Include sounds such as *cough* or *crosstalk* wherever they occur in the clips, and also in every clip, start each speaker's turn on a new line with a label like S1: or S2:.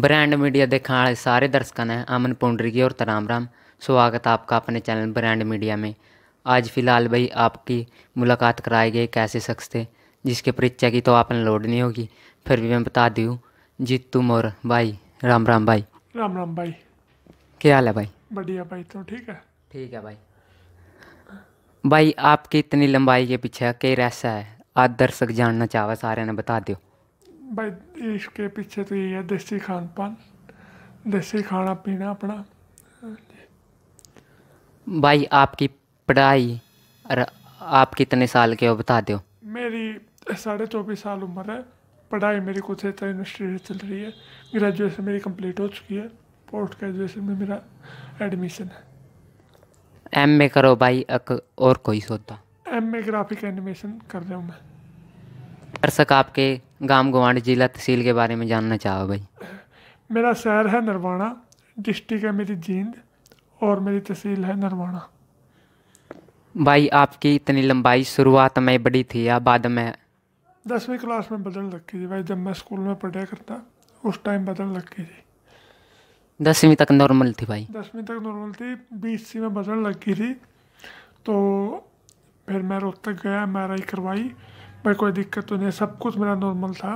S1: Brand media देखने वाले सारे दर्शकों ने अमन पुंडरी की और राम राम स्वागत आपका अपने चैनल ब्रांड मीडिया में आज फिलहाल भाई आपकी मुलाकात कराए गए कैसे शख्स थे जिसके परिचय की तो आपने लोड नहीं होगी फिर भी मैं बता दूँ जीतू मोर भाई राम राम भाई राम राम भाई क्या हाल है भाई
S2: बढ़िया भाई तो ठीक है ठीक है भाई
S1: भाई आपकी इतनी लंबाई के पीछे कई रहस्य है आज दर्शक जानना चाहवा सारे ने बता दो
S2: भाई इसके पीछे तो ये है देसी खान पान देसी खाना पीना अपना
S1: भाई आपकी पढ़ाई और आप कितने साल के हो बता
S2: दो मेरी साढ़े चौबीस साल उम्र है पढ़ाई मेरी इतना यूनिवर्सिटी से चल रही है ग्रेजुएशन मेरी कंप्लीट हो चुकी है पोस्ट ग्रेजुएशन में मेरा एडमिशन
S1: है एम ए करो भाई और कोई सोता
S2: एम ए ग्राफिक एनिमेशन कर रहा हूँ मैं
S1: दर्शक आपके गांव गुवाड़ जिला तहसील के बारे में जानना चाहो भाई
S2: मेरा शहर है नरवाना डिस्ट्रिक्ट है मेरी जींद और मेरी तहसील है नरवाना
S1: भाई आपकी इतनी लंबाई शुरुआत में बड़ी थी या बाद में
S2: दसवीं क्लास में बदल रखी थी भाई जब मैं स्कूल में पढ़ा करता उस टाइम बदल रखी थी
S1: दसवीं तक नॉर्मल थी भाई
S2: दसवीं तक नॉर्मल थी बीस सी में बदल रखी थी तो फिर मैं रोहतक गया एम करवाई भाई कोई दिक्कत तो नहीं सब कुछ मेरा नॉर्मल था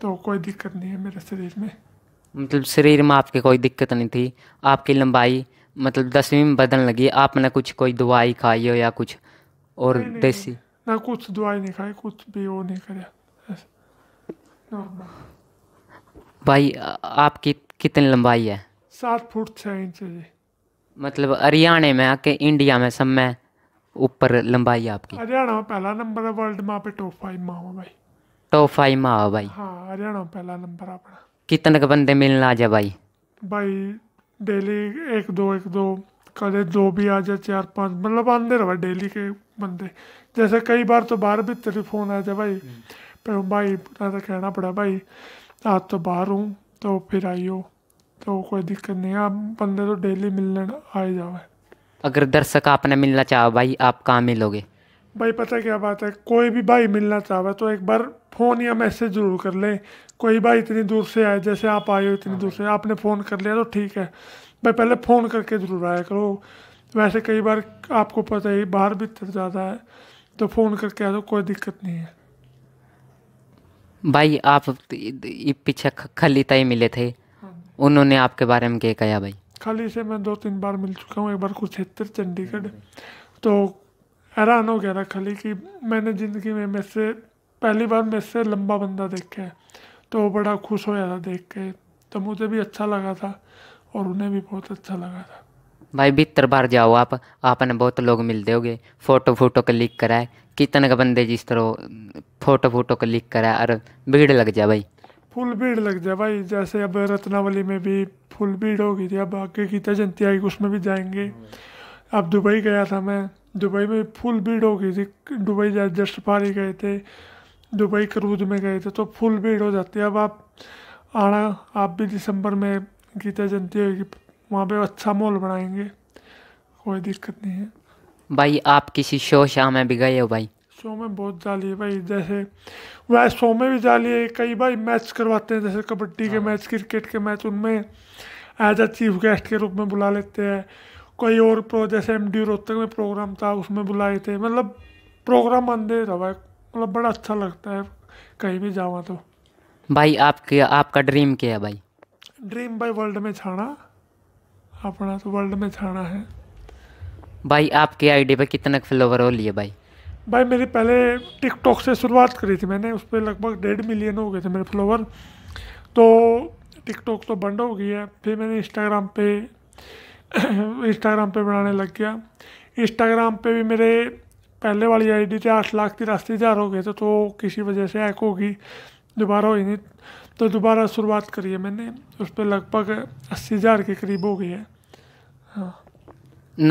S2: तो कोई दिक्कत नहीं है मेरे शरीर में
S1: मतलब शरीर में आपके कोई दिक्कत नहीं थी आपकी लंबाई मतलब दसवीं में बदलने लगी आपने कुछ कोई दवाई खाई हो या कुछ और देसी
S2: ना कुछ दवाई नहीं खाई कुछ भी वो नहीं कराया
S1: भाई आपकी कितनी लंबाई है
S2: सात फुट छः इंच मतलब
S1: हरियाणा में आके इंडिया में सब में ऊपर लंबाई आपकी
S2: हरियाणा पहला नंबर है वर्ल्ड में पे टॉप फाइव में आओ भाई
S1: टॉप फाइव में आओ भाई
S2: हाँ हरियाणा पहला नंबर अपना
S1: कितने के बंदे मिलना आ जाए भाई
S2: भाई डेली एक दो एक दो कदे दो भी आ जाए चार पाँच मतलब आंदे रहो डेली के बंदे जैसे कई बार तो बाहर भी तेरे फोन आ जाए भाई पर भाई ना तो कहना पड़ा भाई आज तो बाहर हूँ तो फिर आइयो तो कोई दिक्कत नहीं आप बंदे तो डेली मिलने आए जाओ
S1: अगर दर्शक आपने मिलना चाहो भाई आप कहाँ मिलोगे
S2: भाई पता क्या बात है कोई भी भाई मिलना चाहे तो एक बार फ़ोन या मैसेज ज़रूर कर ले कोई भाई इतनी दूर से आए जैसे आप आए हो इतनी दूर से आपने फ़ोन कर लिया तो ठीक है भाई पहले फ़ोन करके ज़रूर आया करो वैसे कई बार आपको पता ही बाहर भी तर जाता है तो फ़ोन करके आ तो कोई दिक्कत नहीं है
S1: भाई आप पीछे खलीता ही मिले थे हाँ। उन्होंने आपके बारे में क्या कहा भाई
S2: खाली से मैं दो तीन बार मिल चुका हूँ एक बार कुछेत्र चंडीगढ़ हम्म, हम्म। तो हैरान हो गया था खाली कि मैंने ज़िंदगी में मेरे से पहली बार मेरे से लंबा बंदा देखा है तो बड़ा खुश हो गया था देख के तो मुझे भी अच्छा लगा था और उन्हें भी बहुत अच्छा लगा था
S1: भाई भीतर बार जाओ आप आपने बहुत लोग मिल दोगे फोटो फोटो क्लिक कराए कितने का बंदे जिस तरह फोटो फोटो क्लिक कराए और भीड़ लग जाए भाई
S2: फुल भीड़ लग जाए भाई जैसे अब रत्नावली में भी फुल भीड़ हो गई थी अब आगे गीता तो जयंती आएगी उसमें भी जाएंगे अब दुबई गया था मैं दुबई में फुल भीड़ हो गई थी दुबई जस्ट पारी गए थे दुबई क्रूज में गए थे तो फुल भीड़ हो जाती है अब आप आना आप भी दिसंबर में गीता तो जयंती होगी वहाँ पे अच्छा मॉल बनाएंगे कोई दिक्कत नहीं है
S1: भाई आप किसी शो शाह में भी गए हो भाई
S2: सो में बहुत जाली है भाई जैसे वह सो में भी जाली है कई भाई मैच करवाते हैं जैसे कबड्डी के मैच हाँ। क्रिकेट के मैच उनमें एज अ चीफ गेस्ट के रूप में बुला लेते हैं कोई और प्रो जैसे एम डी रोहतक में प्रोग्राम था उसमें बुलाए थे मतलब प्रोग्राम अंधे था भाई मतलब बड़ा अच्छा लगता है कहीं भी जावा तो
S1: भाई आपके आपका ड्रीम क्या है भाई
S2: ड्रीम भाई वर्ल्ड में छाना अपना तो वर्ल्ड में छाना है
S1: भाई आपके आईडी पर कितना फॉलोवर हो लिए भाई
S2: भाई मेरी पहले टिकटॉक से शुरुआत करी थी मैंने उस पर लगभग डेढ़ मिलियन हो गए थे मेरे फॉलोवर तो टिकटॉक तो बंद हो गई है फिर मैंने इंस्टाग्राम पे इंस्टाग्राम *coughs* पे बनाने लग गया इंस्टाग्राम पे भी मेरे पहले वाली आई डी थे आठ लाख तिरासी हज़ार हो गए थे तो किसी वजह से हैक होगी दोबारा हुई नहीं तो दोबारा शुरुआत करी है मैंने उस पर लगभग अस्सी हज़ार के करीब हो गई है हाँ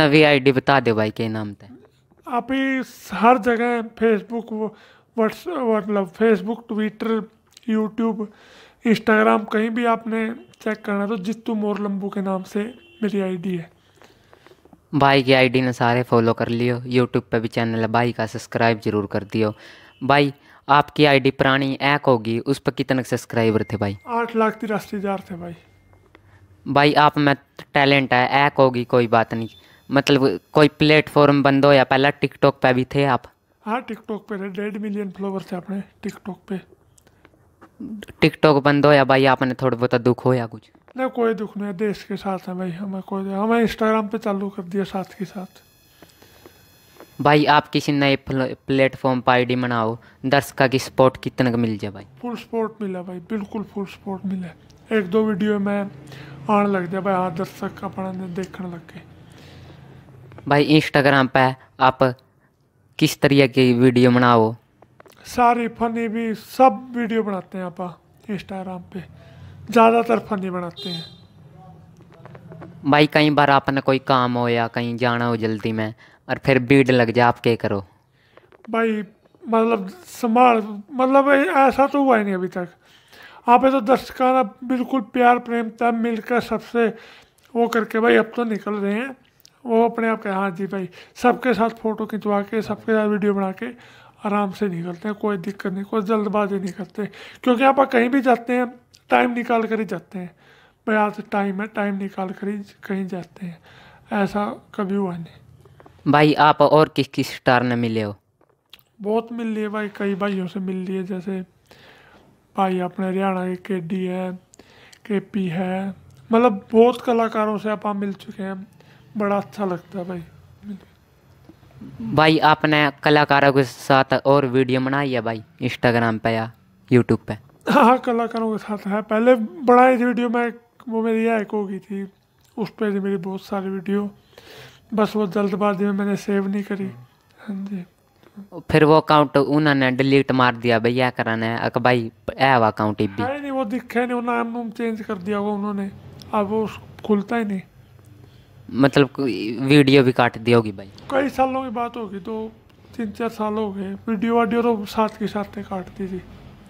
S1: नवी आईडी बता दो भाई के नाम थे
S2: आप ही हर जगह फेसबुक व्हाट्स मतलब फेसबुक ट्विटर यूट्यूब इंस्टाग्राम कहीं भी आपने चेक करना तो जितू मोर लम्बू के नाम से मेरी आईडी है
S1: भाई की आईडी ने सारे फॉलो कर लियो यूट्यूब पे भी चैनल है भाई का सब्सक्राइब जरूर कर दियो भाई आपकी आईडी पुरानी ऐक होगी उस पर कितने सब्सक्राइबर थे भाई
S2: आठ लाख तिरासी हज़ार थे भाई
S1: भाई आप में टैलेंट है ऐक होगी कोई बात नहीं मतलब कोई प्लेटफॉर्म बंद हो या पहला टिकटॉक पे भी थे आप
S2: हाँ टिकटॉक पे डेढ़ मिलियन फॉलोवर थे अपने टिकटॉक पे
S1: टिकटॉक बंद हो या भाई आपने थोड़ा बहुत दुख हो या कुछ
S2: नहीं कोई दुख नहीं है देश के साथ है भाई हमें कोई हमें इंस्टाग्राम पे चालू कर दिया साथ के साथ
S1: भाई आप किसी नए प्लेटफॉर्म पर आईडी बनाओ दर्शकों की सपोर्ट कितने का मिल जाए भाई
S2: फुल सपोर्ट मिला भाई बिल्कुल फुल सपोर्ट मिला एक दो वीडियो में आने लग जाए भाई हाँ दर्शक अपना देखने लग गए
S1: भाई इंस्टाग्राम पे आप किस तरीके की वीडियो बनाओ
S2: सारी फनी भी सब वीडियो बनाते हैं आप इंस्टाग्राम पे ज़्यादातर फनी बनाते हैं
S1: भाई कई बार आपने कोई काम हो या कहीं जाना हो जल्दी में और फिर भीड़ लग जाए आप क्या करो
S2: भाई मतलब संभाल मतलब ऐसा तो हुआ ही नहीं अभी तक आप तो दर्शकाना बिल्कुल प्यार प्रेम तब मिलकर सबसे वो करके भाई अब तो निकल रहे हैं वो अपने आप कहे हाँ जी भाई सबके साथ फ़ोटो खिंचवा के सबके साथ वीडियो बना के आराम से निकलते हैं कोई दिक्कत नहीं कोई जल्दबाजी नहीं करते क्योंकि आप कहीं भी जाते हैं टाइम निकाल कर ही जाते हैं भाई आज टाइम है टाइम निकाल कर ही कहीं जाते हैं ऐसा कभी हुआ नहीं
S1: भाई आप और किस किस स्टार ने मिले हो
S2: बहुत मिल लिए भाई कई भाइयों से मिल लिए जैसे भाई अपने हरियाणा के के डी है के पी है मतलब बहुत कलाकारों से आप मिल चुके हैं बड़ा अच्छा लगता है भाई
S1: भाई आपने कलाकारों के साथ और वीडियो बनाई है भाई इंस्टाग्राम पे या यूट्यूब पे
S2: हाँ कलाकारों के साथ है पहले बड़ा एक वीडियो में वो मेरी एक हो गई थी उस पर थी मेरी बहुत सारी वीडियो बस वो जल्दबाजी में मैंने सेव नहीं करी हाँ जी
S1: फिर वो अकाउंट उन्होंने डिलीट मार दिया भाई यह कराने भाई है अकाउंट भी
S2: नहीं वो दिखे नहीं वो नाम नूम चेंज कर दिया वो उन्होंने अब वो खुलता ही नहीं
S1: मतलब वीडियो भी काट दी होगी भाई
S2: कई सालों की बात होगी तो तीन चार साल हो गए वीडियो वाडियो तो साथ के साथ काटती थी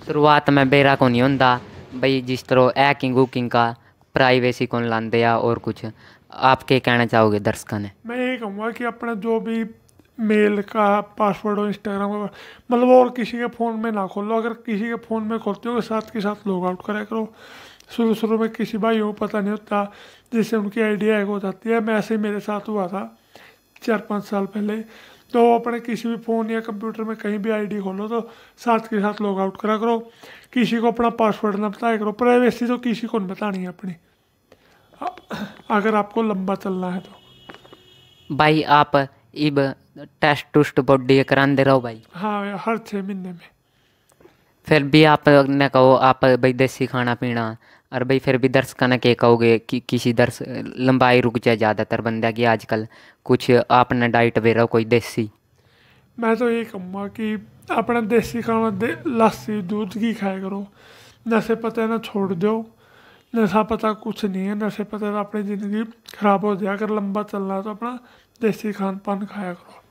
S1: शुरुआत में बेरा को नहीं होता भाई जिस तरह हैकिंग वूकिंग का प्राइवेसी कौन लाते हैं और कुछ आप क्या कहना चाहोगे दर्शकों ने
S2: मैं ये कहूँगा कि अपना जो भी मेल का पासवर्ड हो इंस्टाग्राम का मतलब और किसी के फ़ोन में ना खोलो अगर किसी के फ़ोन में खोलते हो साथ के साथ लॉग आउट करा करो शुरू शुरू में किसी भाई को पता नहीं होता जिससे उनकी आइडिया एक हो जाती है मैं ऐसे ही मेरे साथ हुआ था चार पाँच साल पहले तो अपने किसी भी फ़ोन या कंप्यूटर में कहीं भी आईडी खोलो तो साथ के साथ लॉग आउट करा करो किसी को अपना पासवर्ड ना बताया करो प्राइवेसी तो किसी को नहीं बतानी है अपनी अगर आपको लंबा चलना है
S1: तो भाई आप इब टेस्ट टूस्ट बॉडी कराते रहो भाई
S2: हाँ हर छः महीने में
S1: फिर भी आप न कहो आप भाई देसी खाना पीना और भाई फिर भी दर्शकों ने क्या कहोगे कि किसी दर्श लंबाई रुक जाए ज़्यादातर बंदा कि आजकल कुछ आपने डाइट रहो कोई देसी
S2: मैं तो ये कहूँगा कि अपना देसी खाना दे लस्सी दूध की खाया करो नशे पते ना छोड़ दो नशा पता कुछ नहीं है नशे पते तो अपनी ज़िंदगी खराब हो जाए अगर लंबा चलना तो अपना देसी खान पान खाया करो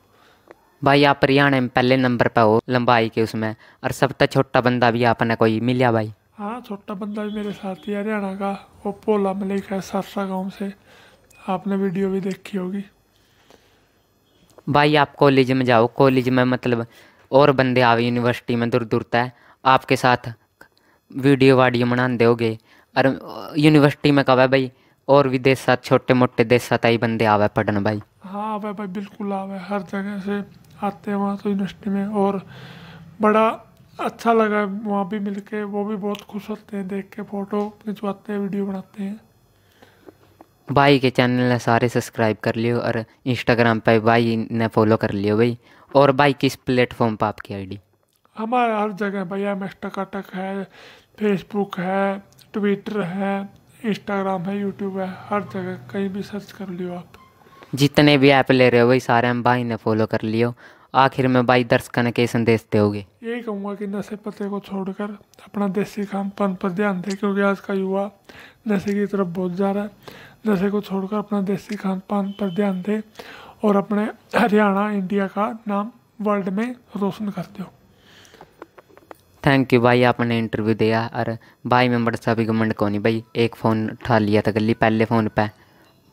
S1: भाई आप हरियाणा में पहले नंबर पे हो लंबाई के उसमें और सबसे तो छोटा बंदा भी आपने कोई मिला भाई
S2: हाँ छोटा बंदा भी मेरे साथ ही हरियाणा का वो पोला मलिक है सरसा गाँव से आपने वीडियो भी देखी होगी
S1: भाई आप कॉलेज में जाओ कॉलेज में मतलब और बंदे आवे यूनिवर्सिटी में दूर दूर तक आपके साथ वीडियो वाडियो बना हो और यूनिवर्सिटी में कहा भाई और भी देश छोटे मोटे देश साथ बंदे आवे पढ़ने भाई
S2: हाँ भाई भाई बिल्कुल आवे हर जगह से आते हैं वहाँ से तो यूनिवर्सिटी में और बड़ा अच्छा लगा वहाँ भी मिल के वो भी बहुत खुश होते हैं देख के फ़ोटो खिंचवाते हैं वीडियो बनाते हैं
S1: भाई के चैनल ने सारे सब्सक्राइब कर लियो और इंस्टाग्राम पे भाई ने फॉलो कर लियो भाई और भाई किस प्लेटफॉर्म पर आपकी आईडी
S2: हमारा हर जगह भैया मेस्टाकाटक है फेसबुक है ट्विटर है इंस्टाग्राम है यूट्यूब है हर जगह कहीं भी सर्च कर लियो आप
S1: जितने भी ऐप ले रहे हो वही सारे हम भाई ने फॉलो कर लियो आखिर में भाई दर्शकों ने के संदेश दोगे
S2: यही कहूँगा कि नशे पते को छोड़कर अपना देसी खान पान पर ध्यान दे क्योंकि आज का युवा नशे की तरफ बहुत जा रहा है नशे को छोड़कर अपना देसी खान पान पर ध्यान दे और अपने हरियाणा इंडिया का नाम वर्ल्ड में रोशन कर दो
S1: थैंक यू भाई आपने इंटरव्यू दिया और भाई मैं व्हाट्सअप की कमेंट को नहीं भाई एक फ़ोन उठा लिया था गली पहले फ़ोन पे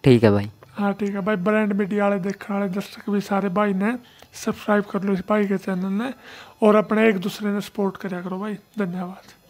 S1: ठीक है भाई
S2: हाँ ठीक है भाई ब्रांड मीडिया वाले देखने वाले दर्शक भी सारे भाई ने सब्सक्राइब कर लो इस भाई के चैनल ने और अपने एक दूसरे ने सपोर्ट करा करो भाई धन्यवाद